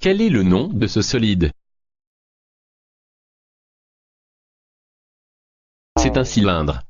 Quel est le nom de ce solide? C'est un cylindre.